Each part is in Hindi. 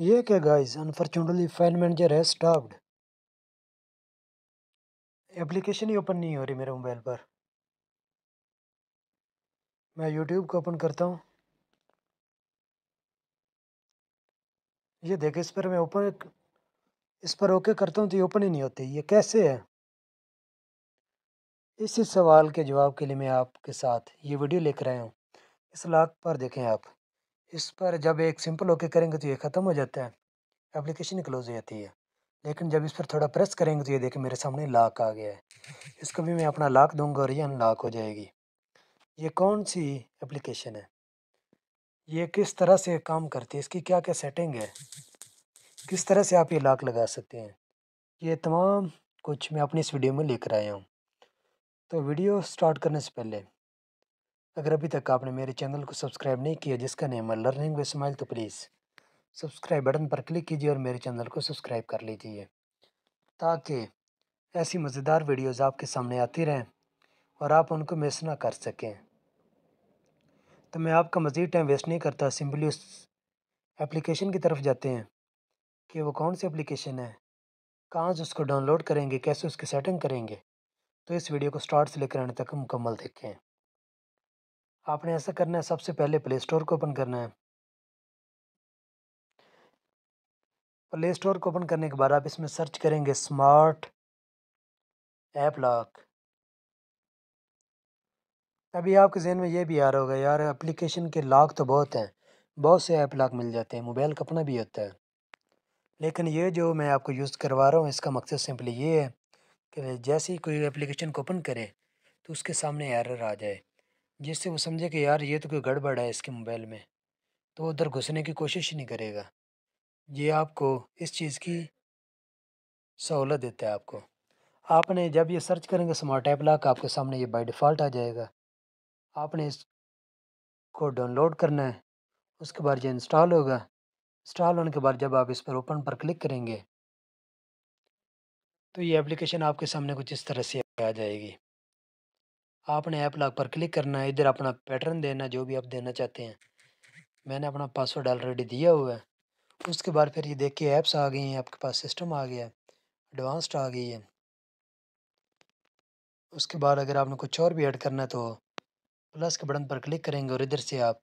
ये क्या गाइस अनफॉर्चुनेटली फाइल मैनेजर है स्टॉप्ड एप्लीकेशन ही ओपन नहीं हो रही मेरे मोबाइल पर मैं यूट्यूब को ओपन करता हूँ ये देखे इस पर मैं ओपन इस पर ओके करता हूँ तो ये ओपन ही नहीं होती ये कैसे है इसी सवाल के जवाब के लिए मैं आपके साथ ये वीडियो लेकर आया हूँ इस लाख पर देखें आप इस पर जब एक सिंपल ओके करेंगे तो ये ख़त्म हो जाता है एप्लीकेशन क्लोज हो जाती है लेकिन जब इस पर थोड़ा प्रेस करेंगे तो ये देखें मेरे सामने लाक आ गया है इसको भी मैं अपना लाक दूंगा और ये अनलॉक हो जाएगी ये कौन सी एप्लीकेशन है ये किस तरह से काम करती है इसकी क्या क्या सेटिंग है किस तरह से आप ये लाक लगा सकते हैं ये तमाम कुछ मैं अपनी इस वीडियो में लेकर आया हूँ तो वीडियो स्टार्ट करने से पहले अगर अभी तक आपने मेरे चैनल को सब्सक्राइब नहीं किया जिसका नेम है लर्निंग विद स्माइल तो प्लीज़ सब्सक्राइब बटन पर क्लिक कीजिए और मेरे चैनल को सब्सक्राइब कर लीजिए ताकि ऐसी मज़ेदार वीडियोज़ आपके सामने आती रहें और आप उनको मिस ना कर सकें तो मैं आपका मज़ीद टाइम वेस्ट नहीं करता सिंपली उस एप्लीकेशन की तरफ जाते हैं कि वो कौन सी एप्लीकेशन है कहाँ से उसको डाउनलोड करेंगे कैसे उसकी सेटिंग करेंगे तो इस वीडियो को स्टार्ट से लेकर आने तक मुकम्मल देखें आपने ऐसा करना है सबसे पहले प्ले स्टोर को ओपन करना है प्ले स्टोर को ओपन करने के बाद आप इसमें सर्च करेंगे स्मार्ट ऐप लॉक अभी आपके जहन में ये भी आ रहा होगा यार एप्लीकेशन के लॉक तो बहुत हैं बहुत से ऐप लॉक मिल जाते हैं मोबाइल का अपना भी होता है लेकिन ये जो मैं आपको यूज़ करवा रहा हूँ इसका मकसद सिंपली ये है कि जैसे ही कोई एप्लीकेशन को ओपन करे तो उसके सामने एरर आ जाए जिससे वो समझे कि यार ये तो कोई गड़बड़ है इसके मोबाइल में तो उधर घुसने की कोशिश ही नहीं करेगा ये आपको इस चीज़ की सहूलत देता है आपको आपने जब ये सर्च करेंगे स्मार्ट ऐप लाक आपके सामने ये बाय डिफ़ॉल्ट आ जाएगा आपने इसको डाउनलोड करना है उसके बाद ये इंस्टॉल होगा इंस्टॉल होने के बाद जब आप इस पर ओपन पर क्लिक करेंगे तो ये एप्लीकेशन आपके सामने कुछ इस तरह से आ जाएगी आपने ऐप लॉक पर क्लिक करना है इधर अपना पैटर्न देना जो भी आप देना चाहते हैं मैंने अपना पासवर्ड ऑलरेडी दिया हुआ है उसके बाद फिर ये देखिए ऐप्स आ गई हैं आपके पास सिस्टम आ गया है एडवांस्ड आ गई है उसके बाद अगर आपने कुछ और भी ऐड करना है तो प्लस के बटन पर क्लिक करेंगे और इधर से आप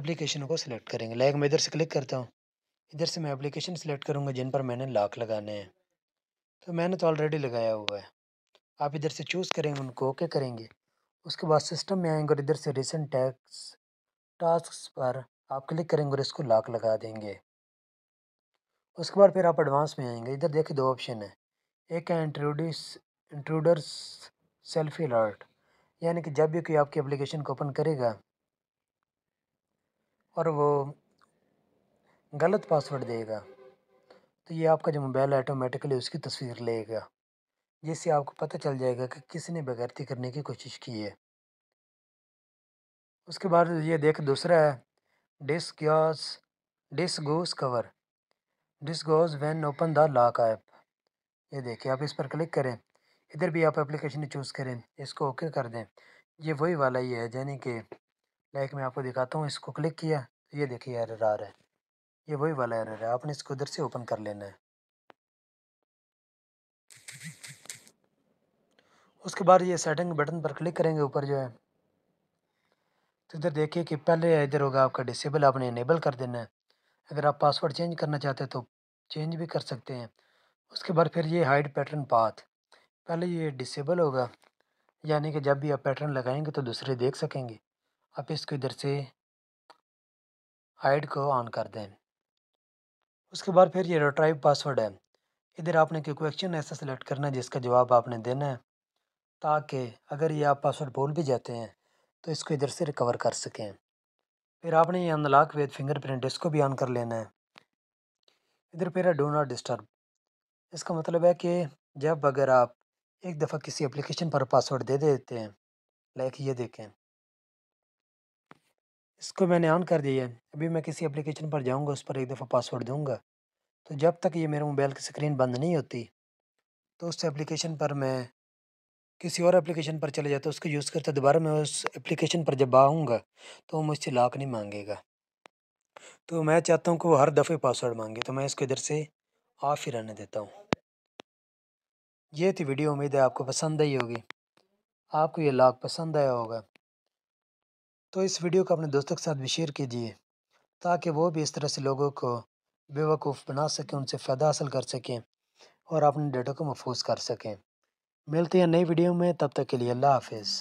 एप्लीकेशन को सिलेक्ट करेंगे लाइक मैं इधर से क्लिक करता हूँ इधर से मैं एप्लीकेशन सिलेक्ट करूँगा जिन पर मैंने लॉक लगाने हैं तो मैंने तो ऑलरेडी लगाया हुआ है आप इधर से चूज़ करेंगे उनको ओके करेंगे उसके बाद सिस्टम में आएंगे और इधर से रिसेंट टैक्स टास्क पर आप क्लिक करेंगे और इसको लॉक लगा देंगे उसके बाद फिर आप एडवांस में आएंगे इधर देखिए दो ऑप्शन है एक है इंट्रोड्यूस इंट्रूडर्स सेल्फी अलर्ट यानी कि जब भी कोई आपकी एप्लीकेशन को ओपन करेगा और वो गलत पासवर्ड देगा तो ये आपका जो मोबाइल ऑटोमेटिकली उसकी तस्वीर लेगा जिससे आपको पता चल जाएगा कि किसने बगैरती करने की कोशिश की है उसके बाद ये देख दूसरा है डिस डिसगोस कवर डिसगोस when open the lock app ये देखिए आप इस पर क्लिक करें इधर भी आप एप्लीकेशन चूज़ करें इसको ओके कर दें ये वही वाला ही है यानी कि लाइक मैं आपको दिखाता हूँ इसको क्लिक किया ये देखिए एरर आ रहा है ये वही वाला एरर है आपने इसको उधर से ओपन कर लेना है उसके बाद ये सेटिंग बटन पर क्लिक करेंगे ऊपर जो है तो इधर देखिए कि पहले इधर होगा आपका डिसेबल आपने इनेबल कर देना है अगर आप पासवर्ड चेंज करना चाहते हैं तो चेंज भी कर सकते हैं उसके बाद फिर ये हाइड पैटर्न पाथ पहले ये डिसेबल होगा यानी कि जब भी आप पैटर्न लगाएंगे तो दूसरे देख सकेंगे आप इसको इधर से हाइड को ऑन कर दें उसके बाद फिर ये रिट्राइव पासवर्ड है इधर आपने कोई क्वेश्चन ऐसा सेलेक्ट करना है जिसका जवाब आपने देना है ताकि अगर ये आप पासवर्ड भूल भी जाते हैं तो इसको इधर से रिकवर कर सकें फिर आपने ये अनलॉक विद फिंगरप्रिंट इसको भी ऑन कर लेना है इधर फिर है डो नॉट डिस्टर्ब इसका मतलब है कि जब अगर आप एक दफ़ा किसी एप्लीकेशन पर पासवर्ड दे देते हैं लाइक ये देखें इसको मैंने ऑन कर दिया है अभी मैं किसी एप्लीकेशन पर जाऊंगा उस पर एक दफ़ा पासवर्ड दूंगा तो जब तक ये मेरे मोबाइल की स्क्रीन बंद नहीं होती तो उस एप्लीकेशन पर मैं किसी और एप्लीकेशन पर चले जाता उसको यूज़ करता दोबारा मैं उस एप्लीकेशन पर जब आऊँगा तो वो मुझसे लॉक नहीं मांगेगा तो मैं चाहता हूँ कि वो हर दफ़े पासवर्ड मांगे तो मैं इसको इधर से ऑफ़ ही रहने देता हूँ ये थी वीडियो उम्मीद है आपको पसंद आई होगी आपको ये लॉक पसंद आया होगा तो इस वीडियो को अपने दोस्तों के साथ भी शेयर कीजिए ताकि वो भी इस तरह से लोगों को बेवकूफ़ बना सकें उनसे फ़ायदा हासिल कर सकें और अपने डेटा को महफूज कर सकें मिलते हैं नई वीडियो में तब तक के लिए अल्लाह हाफिज़